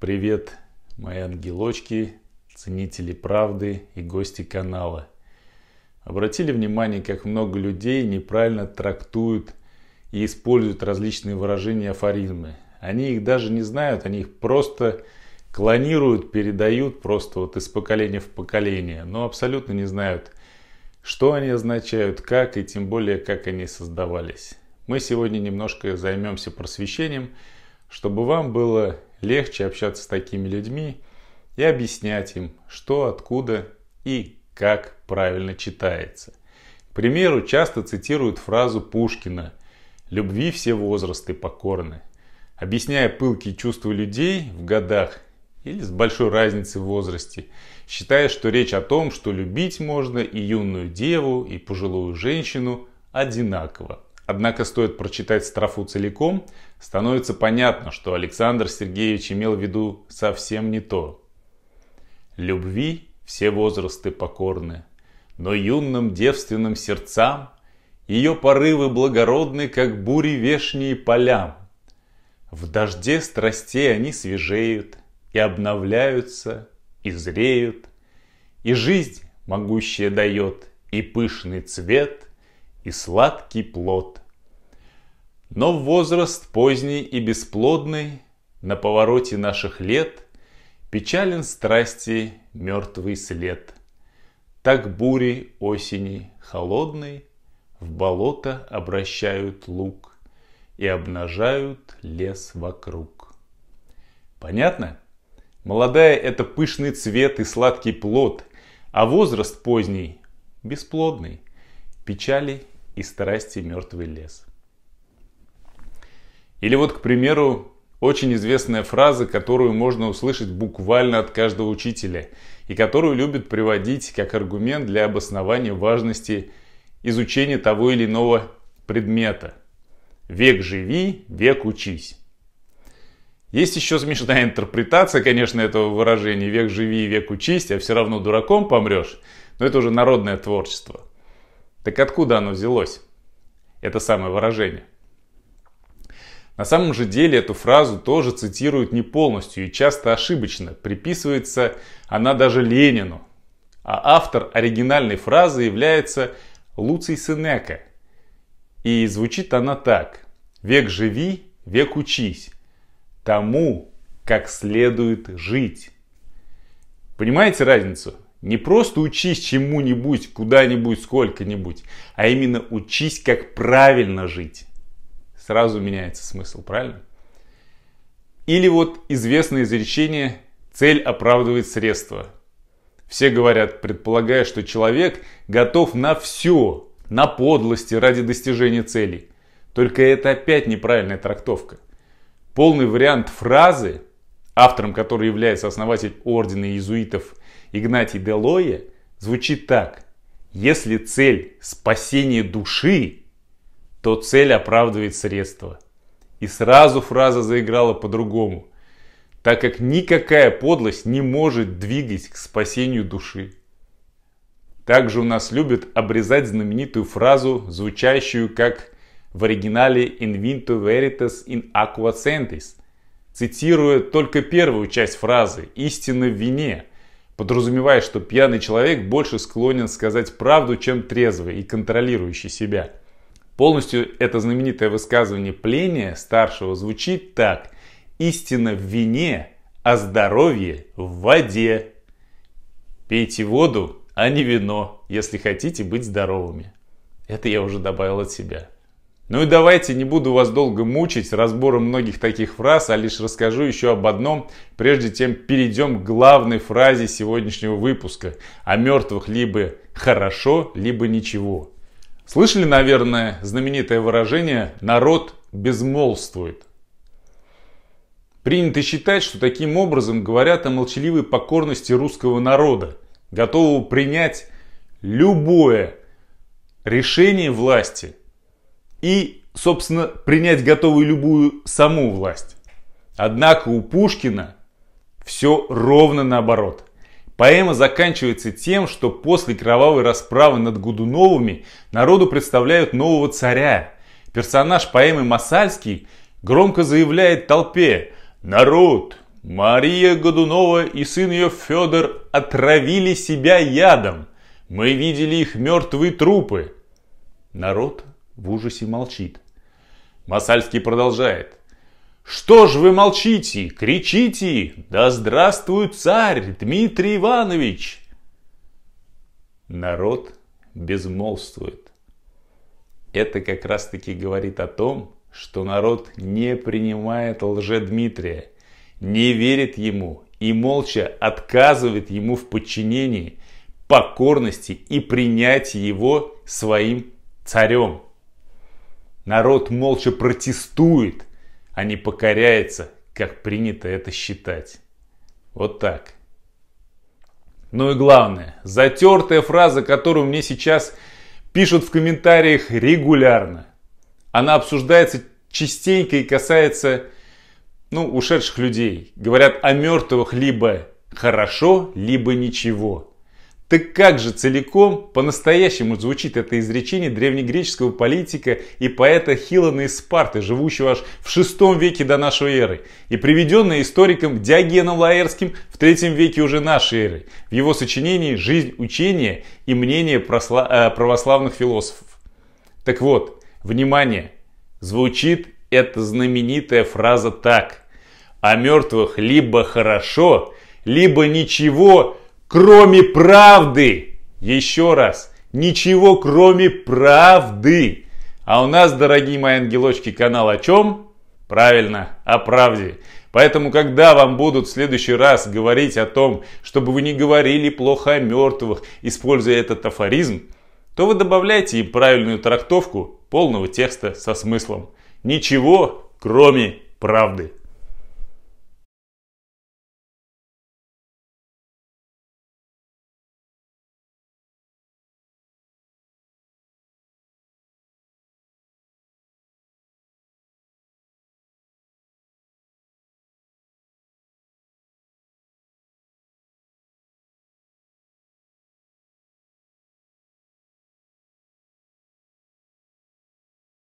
Привет, мои ангелочки, ценители правды и гости канала. Обратили внимание, как много людей неправильно трактуют и используют различные выражения афоризмы. Они их даже не знают, они их просто клонируют, передают просто вот из поколения в поколение, но абсолютно не знают, что они означают, как и тем более, как они создавались. Мы сегодня немножко займемся просвещением, чтобы вам было легче общаться с такими людьми и объяснять им, что, откуда и как правильно читается. К примеру, часто цитируют фразу Пушкина «Любви все возрасты покорны», объясняя пылкие чувства людей в годах или с большой разницей в возрасте, считая, что речь о том, что любить можно и юную деву, и пожилую женщину одинаково. Однако стоит прочитать страфу целиком, становится понятно, что Александр Сергеевич имел в виду совсем не то. «Любви все возрасты покорны, но юным девственным сердцам ее порывы благородны, как бури вешние полям. В дожде страстей они свежеют и обновляются, и зреют, и жизнь могущая дает и пышный цвет – и сладкий плод. Но возраст поздний и бесплодный на повороте наших лет печален страсти мертвый след. Так бури осени холодной в болото обращают лук и обнажают лес вокруг. Понятно? Молодая – это пышный цвет и сладкий плод, а возраст поздний – бесплодный, печали и страсти мертвый лес. Или вот, к примеру, очень известная фраза, которую можно услышать буквально от каждого учителя и которую любят приводить как аргумент для обоснования важности изучения того или иного предмета. Век живи, век учись. Есть еще смешная интерпретация, конечно, этого выражения «век живи, век учись, а все равно дураком помрешь», но это уже народное творчество – так откуда оно взялось? Это самое выражение. На самом же деле эту фразу тоже цитируют не полностью и часто ошибочно. Приписывается она даже Ленину. А автор оригинальной фразы является Луций Сенека. И звучит она так. «Век живи, век учись. Тому, как следует жить». Понимаете разницу? Не просто учись чему-нибудь, куда-нибудь, сколько-нибудь, а именно учись, как правильно жить. Сразу меняется смысл, правильно? Или вот известное изречение «цель оправдывает средства». Все говорят, предполагая, что человек готов на все, на подлости ради достижения целей. Только это опять неправильная трактовка. Полный вариант фразы, автором которой является основатель ордена иезуитов Игнатий Делое звучит так. Если цель – спасение души, то цель оправдывает средства. И сразу фраза заиграла по-другому, так как никакая подлость не может двигать к спасению души. Также у нас любят обрезать знаменитую фразу, звучащую как в оригинале «In vinto veritas in aqua centis», цитируя только первую часть фразы «Истина в вине», подразумевая, что пьяный человек больше склонен сказать правду, чем трезвый и контролирующий себя. Полностью это знаменитое высказывание пления старшего звучит так. «Истина в вине, а здоровье в воде». Пейте воду, а не вино, если хотите быть здоровыми. Это я уже добавил от себя. Ну и давайте не буду вас долго мучить разбором многих таких фраз, а лишь расскажу еще об одном, прежде чем перейдем к главной фразе сегодняшнего выпуска. О мертвых либо хорошо, либо ничего. Слышали, наверное, знаменитое выражение «народ безмолвствует». Принято считать, что таким образом говорят о молчаливой покорности русского народа, готового принять любое решение власти – и, собственно, принять готовую любую саму власть. Однако у Пушкина все ровно наоборот. Поэма заканчивается тем, что после кровавой расправы над Гудуновыми народу представляют нового царя. Персонаж поэмы Масальский громко заявляет толпе «Народ, Мария Годунова и сын ее Федор отравили себя ядом. Мы видели их мертвые трупы». Народ в ужасе молчит. Масальский продолжает. «Что ж вы молчите, кричите? Да здравствует царь Дмитрий Иванович!» Народ безмолвствует. Это как раз таки говорит о том, что народ не принимает лже Дмитрия, не верит ему и молча отказывает ему в подчинении, покорности и принятии его своим царем. Народ молча протестует, а не покоряется, как принято это считать. Вот так. Ну и главное, затертая фраза, которую мне сейчас пишут в комментариях регулярно. Она обсуждается частенько и касается ну, ушедших людей. Говорят о мертвых либо хорошо, либо ничего. Так как же целиком по-настоящему звучит это изречение древнегреческого политика и поэта Хилона из Спарты, живущего аж в шестом веке до нашей эры, и приведенное историком Диогеном Лаерским в третьем веке уже нашей эры, в его сочинении «Жизнь учения и мнение э, православных философов». Так вот, внимание, звучит эта знаменитая фраза так. О мертвых либо хорошо, либо ничего, кроме правды. Еще раз, ничего кроме правды. А у нас, дорогие мои ангелочки, канал о чем? Правильно, о правде. Поэтому, когда вам будут в следующий раз говорить о том, чтобы вы не говорили плохо о мертвых, используя этот афоризм, то вы добавляете им правильную трактовку полного текста со смыслом. Ничего, кроме правды.